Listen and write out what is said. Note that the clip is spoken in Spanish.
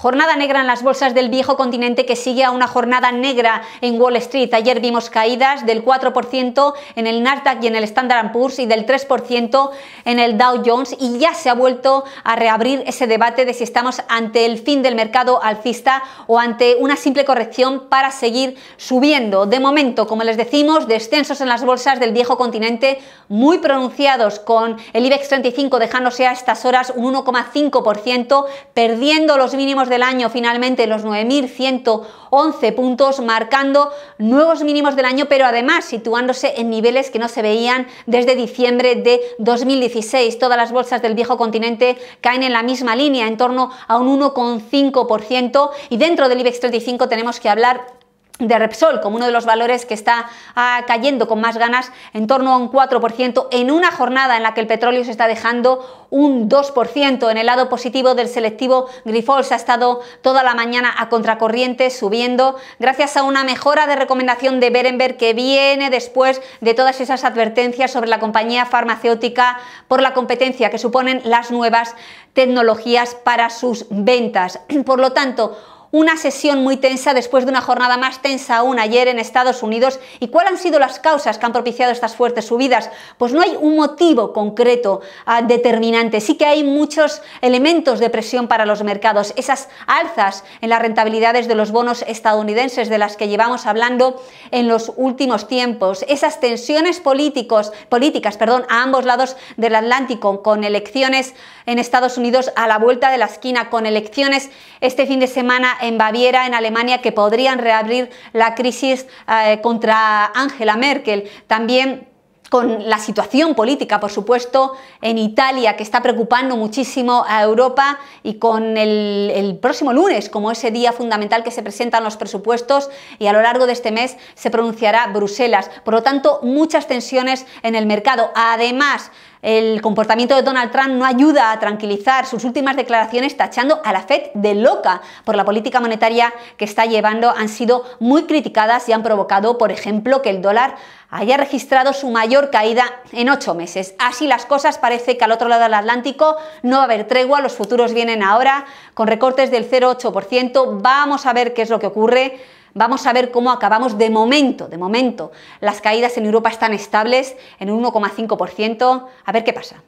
Jornada negra en las bolsas del viejo continente que sigue a una jornada negra en Wall Street. Ayer vimos caídas del 4% en el Nasdaq y en el Standard Poor's y del 3% en el Dow Jones y ya se ha vuelto a reabrir ese debate de si estamos ante el fin del mercado alcista o ante una simple corrección para seguir subiendo. De momento, como les decimos, descensos en las bolsas del viejo continente muy pronunciados con el IBEX 35 dejándose a estas horas un 1,5%, perdiendo los mínimos del año finalmente los 9.111 puntos, marcando nuevos mínimos del año, pero además situándose en niveles que no se veían desde diciembre de 2016. Todas las bolsas del viejo continente caen en la misma línea, en torno a un 1,5% y dentro del IBEX 35 tenemos que hablar de Repsol como uno de los valores que está ah, cayendo con más ganas en torno a un 4% en una jornada en la que el petróleo se está dejando un 2%. En el lado positivo del selectivo se ha estado toda la mañana a contracorriente subiendo gracias a una mejora de recomendación de Berenberg que viene después de todas esas advertencias sobre la compañía farmacéutica por la competencia que suponen las nuevas tecnologías para sus ventas. Por lo tanto, una sesión muy tensa después de una jornada más tensa aún ayer en Estados Unidos. ¿Y cuáles han sido las causas que han propiciado estas fuertes subidas? Pues no hay un motivo concreto ah, determinante. Sí que hay muchos elementos de presión para los mercados. Esas alzas en las rentabilidades de los bonos estadounidenses de las que llevamos hablando en los últimos tiempos. Esas tensiones políticos, políticas perdón, a ambos lados del Atlántico con elecciones en Estados Unidos a la vuelta de la esquina, con elecciones este fin de semana en Baviera, en Alemania, que podrían reabrir la crisis eh, contra Angela Merkel. También con la situación política, por supuesto, en Italia, que está preocupando muchísimo a Europa, y con el, el, próximo lunes, como ese día fundamental que se presentan los presupuestos, y a lo largo de este mes se pronunciará Bruselas. Por lo tanto, muchas tensiones en el mercado. Además, el comportamiento de Donald Trump no ayuda a tranquilizar sus últimas declaraciones tachando a la Fed de loca por la política monetaria que está llevando. Han sido muy criticadas y han provocado, por ejemplo, que el dólar haya registrado su mayor caída en ocho meses. Así las cosas, parece que al otro lado del Atlántico no va a haber tregua, los futuros vienen ahora con recortes del 0,8%. Vamos a ver qué es lo que ocurre. Vamos a ver cómo acabamos de momento, de momento. Las caídas en Europa están estables en un 1,5%. A ver qué pasa.